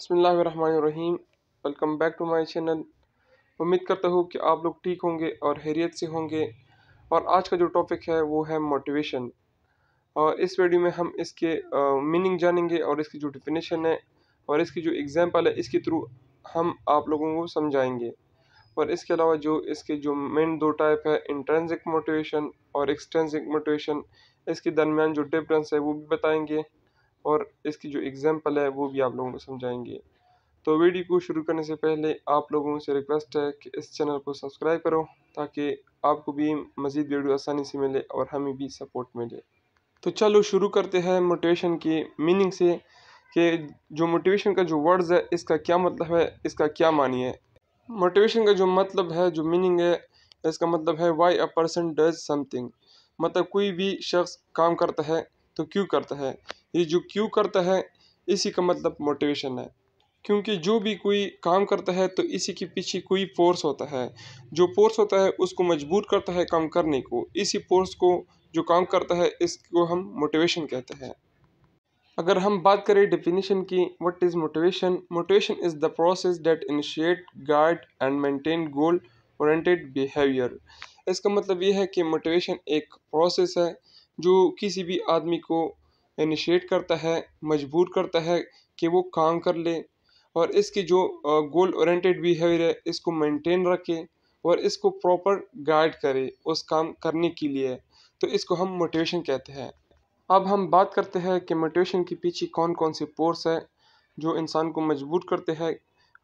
बसमीम welcome back to my channel उम्मीद करता हूँ कि आप लोग ठीक होंगे और हैरियत से होंगे और आज का जो टॉपिक है वो है मोटिवेशन और इस वीडियो में हम इसके मीनिंग जानेंगे और इसकी जो डिफिनेशन है और इसकी जो एग्ज़ाम्पल है इसके थ्रू हम आप लोगों को समझाएंगे और इसके अलावा जो इसके जो मेन दो टाइप है इंटरेंसिक मोटिवेशन और एक्सटेंसिक मोटिवेशन इसके दरमियान जो डिफरेंस है वो भी बताएंगे और इसकी जो एग्ज़ाम्पल है वो भी आप लोगों को समझाएंगे तो वीडियो को शुरू करने से पहले आप लोगों से रिक्वेस्ट है कि इस चैनल को सब्सक्राइब करो ताकि आपको भी मज़ीद वीडियो आसानी से मिले और हमें भी सपोर्ट मिले तो चलो शुरू करते हैं मोटिवेशन की मीनिंग से कि जो मोटिवेशन का जो वर्ड्स है इसका क्या मतलब है इसका क्या मानी है मोटिवेशन का जो मतलब है जो मीनिंग है इसका मतलब है why a person does something मतलब कोई भी शख्स काम करता है तो क्यों करता है ये जो क्यों करता है इसी का मतलब मोटिवेशन है क्योंकि जो भी कोई काम करता है तो इसी के पीछे कोई फोर्स होता है जो फोर्स होता है उसको मजबूर करता है काम करने को इसी फोर्स को जो काम करता है इसको हम मोटिवेशन कहते हैं अगर हम बात करें डेफिनेशन की what is motivation motivation is the process that initiate guide and maintain goal oriented behaviour इसका मतलब ये है कि मोटिवेशन एक प्रोसेस है जो किसी भी आदमी को इनिशिएट करता है मजबूर करता है कि वो काम कर ले और इसकी जो गोल ओरिएंटेड बिहेवियर है इसको मेंटेन रखे और इसको प्रॉपर गाइड करे उस काम करने के लिए तो इसको हम मोटिवेशन कहते हैं अब हम बात करते हैं कि मोटिवेशन के पीछे कौन कौन से पोर्स है जो इंसान को मजबूर करते हैं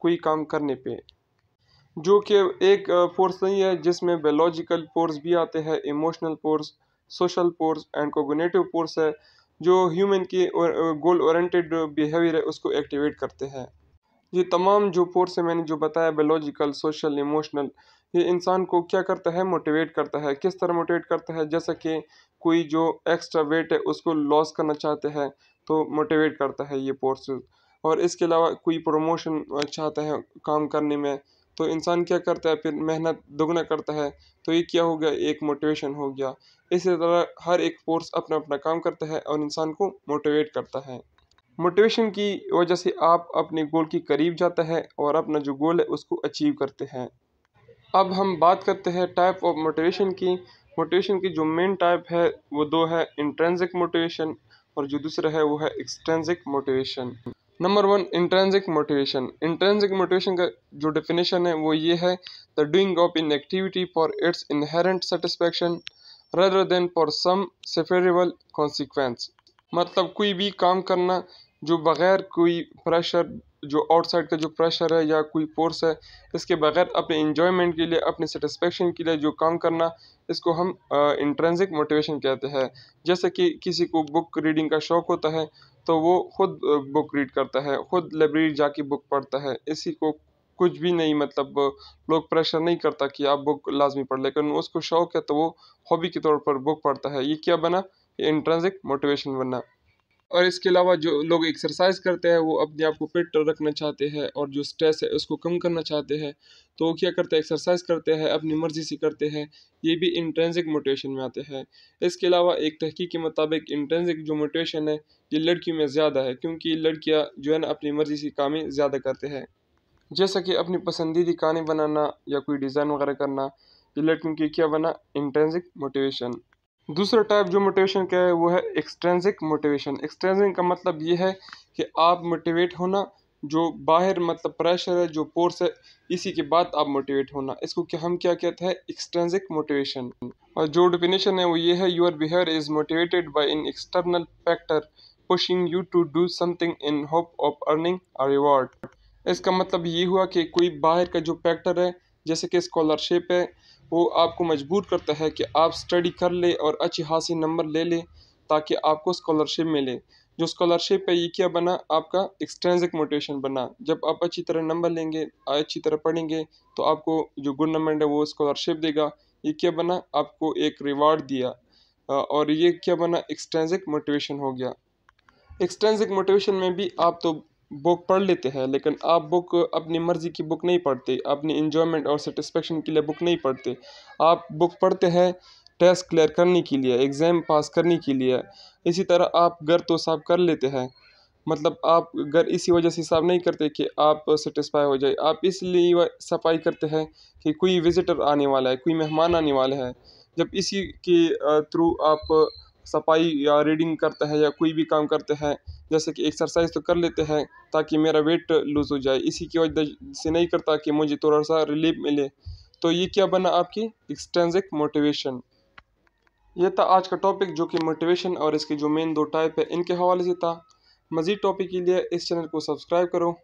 कोई काम करने पे जो कि एक फोर्स नहीं है जिसमें बायोलॉजिकल फोर्स भी आते हैं emotional force social force and cognitive force है जो ह्यूमन की गोल ओरेंटेड बिहेवियर है उसको एक्टिवेट करते हैं ये तमाम जो पोर्स है मैंने जो बताया बायोलॉजिकल सोशल इमोशनल ये इंसान को क्या करता है मोटिवेट करता है किस तरह मोटिवेट करता है जैसा कि कोई जो एक्स्ट्रा वेट है उसको लॉस करना चाहते हैं तो मोटिवेट करता है ये पोर्स और इसके अलावा कोई प्रमोशन चाहता है काम करने में तो इंसान क्या करता है फिर मेहनत दोगुना करता है तो ये क्या हो गया एक मोटिवेशन हो गया इसी तरह हर एक फोर्स अपना अपना काम करता है और इंसान को मोटिवेट करता है मोटिवेशन की वजह से आप अपने गोल के करीब जाता है और अपना जो गोल है उसको अचीव करते हैं अब हम बात करते हैं टाइप ऑफ मोटिवेशन की मोटिवेशन की जो मेन टाइप है वो दो है इंट्रेंसिक मोटिवेशन और जो दूसरा है वो है extrinsic motivation number one intrinsic motivation intrinsic motivation का जो डेफिनेशन है वो ये है the doing of an activity for its inherent satisfaction rather than for some separable consequence मतलब कोई भी काम करना जो बग़ैर कोई प्रेशर जो आउटसाइड का जो प्रेशर है या कोई फोर्स है इसके बगैर अपने इंजॉयमेंट के लिए अपने सेटिस्फेक्शन के लिए जो काम करना इसको हम इंट्रेंसिक मोटिवेशन कहते हैं जैसे कि किसी को बुक रीडिंग का शौक़ होता है तो वो ख़ुद बुक रीड करता है ख़ुद लाइब्रेरी जाके बुक पढ़ता है इसी को कुछ भी नहीं मतलब लोग प्रेशर नहीं करता कि आप बुक लाजमी पढ़ लेकिन उसको शौक है तो वो हॉबी के तौर पर बुक पढ़ता है ये क्या बना इंट्रेंसिक मोटिवेशन बनना और इसके अलावा जो लोग एक्सरसाइज करते हैं वो अपने आप को फिट रखना चाहते हैं और जो स्ट्रेस है उसको कम करना चाहते हैं तो क्या करते हैं एक्सरसाइज करते हैं अपनी मर्ज़ी से करते हैं ये भी इंटेंसिक मोटिवेशन में आते हैं इसके अलावा एक तहकीक के मुताबिक इंटेंसिक जो मोटिवेशन है ये लड़कियों में ज़्यादा है क्योंकि लड़कियाँ जो है ना अपनी मर्ज़ी से कामें ज़्यादा करते हैं जैसा कि अपनी पसंदीदी कहानी बनाना या कोई डिज़ाइन वगैरह करना ये लड़कियों की क्या बना इंटेंसिक मोटिवेशन दूसरा टाइप जो मोटिवेशन का है वो है एक्सट्रेंसिक मोटिवेशन एक्सट्रेंसिक का मतलब ये है कि आप मोटिवेट होना जो बाहर मतलब प्रेशर है जो पोर्स है इसी के बाद आप मोटिवेट होना इसको क्या हम क्या कहते हैं एक्सट्रेंसिक मोटिवेशन और जो डिफिनेशन है वो ये है your behaviour is motivated by an external factor pushing you to do something in hope of earning a reward इसका मतलब ये हुआ कि कोई बाहर का जो फैक्टर है जैसे कि स्कॉलरशिप है वो आपको मजबूर करता है कि आप स्टडी कर ले और अच्छी खास नंबर ले लें ताकि आपको स्कॉलरशिप मिले जो स्कॉलरशिप है ये क्या बना आपका एक्सटेंसिक मोटिवेशन बना जब आप अच्छी तरह नंबर लेंगे अच्छी तरह पढ़ेंगे तो आपको जो गवर्नमेंट है वो स्कॉलरशिप देगा ये क्या बना आपको एक रिवार्ड दिया और ये क्या बना एक्सटेंसिक मोटिवेशन हो गया एक्सटेंसिक मोटिवेशन में भी आप तो बुक पढ़ लेते हैं लेकिन आप बुक अपनी मर्ज़ी की बुक नहीं पढ़ते अपने इन्जॉयमेंट और सेटिस्फेक्शन के लिए बुक नहीं पढ़ते आप बुक पढ़ते हैं टेस्ट क्लियर करने के लिए एग्ज़ाम पास करने के लिए इसी तरह आप घर तो साफ कर लेते हैं मतलब आप घर इसी वजह से साफ नहीं करते कि आप सेटिस्फाई हो जाए आप इसलिए सफाई करते हैं कि कोई विज़िटर आने वाला है कोई मेहमान आने वाला है जब इसी के थ्रू आप सफाई या रीडिंग करते हैं या कोई भी काम करते हैं जैसे कि एक्सरसाइज तो कर लेते हैं ताकि मेरा वेट लूज़ हो जाए इसी की वजह से नहीं करता कि मुझे थोड़ा सा रिलीफ मिले तो ये क्या बना आपकी एक्सटेंसिक मोटिवेशन यह था आज का टॉपिक जो कि मोटिवेशन और इसके जो मेन दो टाइप है इनके हवाले से था मज़ीद टॉपिक के लिए इस चैनल को सब्सक्राइब करो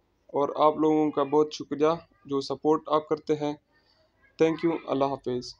और आप लोगों का बहुत शुक्रिया जो सपोर्ट आप करते हैं थैंक यू अल्लाह हाफिज़